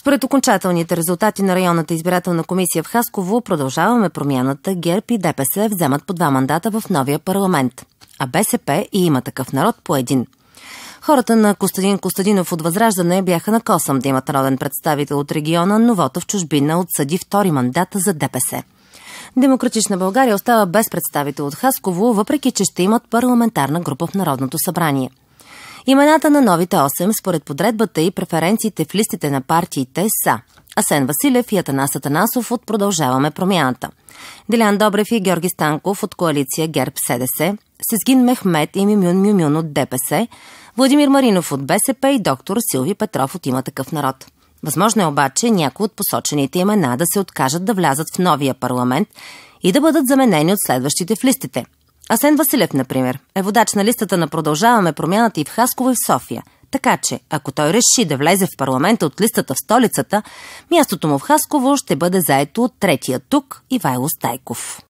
Според окончателните резултати на районната избирателна комисия в Хасково, продължаваме промяната. ГЕРБ и ДПС вземат по два мандата в новия парламент, а БСП и има такъв народ по един. Хората на Костадин Костадинов от Възраждане бяха на косъм да имат народен представител от региона, но вота в чужбина отсъди втори мандат за ДПС. Демократична България остава без представител от Хасково, въпреки че ще имат парламентарна група в Народното събрание – Имената на новите 8 според подредбата и преференциите в листите на партиите са Асен Василев и Атанас Атанасов от Продължаваме промяната. Делян Добрев и Георги Станков от коалиция ГЕРБ СДС, Сезгин Мехмет и Мимюн Мюмюн от ДПС, Владимир Маринов от БСП и доктор Силви Петров от Има такъв народ. Възможно е обаче някои от посочените имена да се откажат да влязат в новия парламент и да бъдат заменени от следващите в листите – Асен Василев, например, е водач на листата на Продължаваме промяната и в Хасково и в София. Така че, ако той реши да влезе в парламента от листата в столицата, мястото му в Хасково ще бъде заето от третия тук Ивайло Стайков.